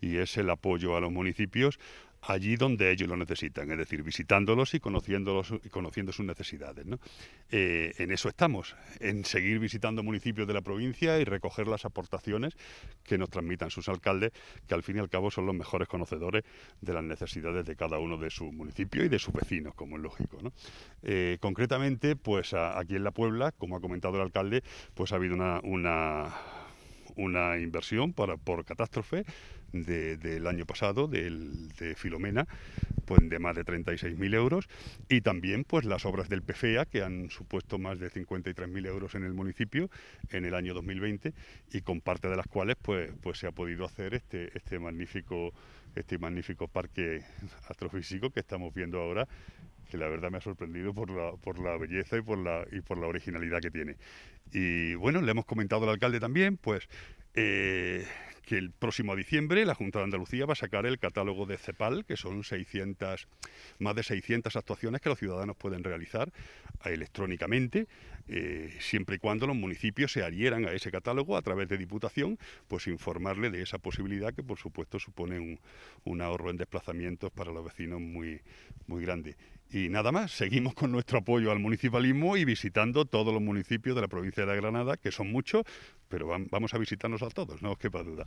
y es el apoyo a los municipios allí donde ellos lo necesitan, es decir, visitándolos y conociéndolos y conociendo sus necesidades. ¿no? Eh, en eso estamos, en seguir visitando municipios de la provincia y recoger las aportaciones que nos transmitan sus alcaldes, que al fin y al cabo son los mejores conocedores de las necesidades de cada uno de sus municipios y de sus vecinos, como es lógico. ¿no? Eh, concretamente, pues aquí en La Puebla, como ha comentado el alcalde, pues ha habido una una inversión por catástrofe del año pasado, de Filomena, pues de más de 36.000 euros, y también pues las obras del PFEA, que han supuesto más de 53.000 euros en el municipio en el año 2020, y con parte de las cuales pues, pues se ha podido hacer este, este, magnífico, este magnífico parque astrofísico que estamos viendo ahora que la verdad me ha sorprendido por la, por la belleza y por la, y por la originalidad que tiene. Y bueno, le hemos comentado al alcalde también, pues, eh, que el próximo diciembre la Junta de Andalucía va a sacar el catálogo de CEPAL, que son 600, más de 600 actuaciones que los ciudadanos pueden realizar eh, electrónicamente, eh, siempre y cuando los municipios se adhieran a ese catálogo a través de Diputación, pues informarle de esa posibilidad que por supuesto supone un, un ahorro en desplazamientos para los vecinos muy, muy grande. Y nada más, seguimos con nuestro apoyo al municipalismo y visitando todos los municipios de la provincia de Granada, que son muchos, pero vamos a visitarnos a todos, no os quepa duda.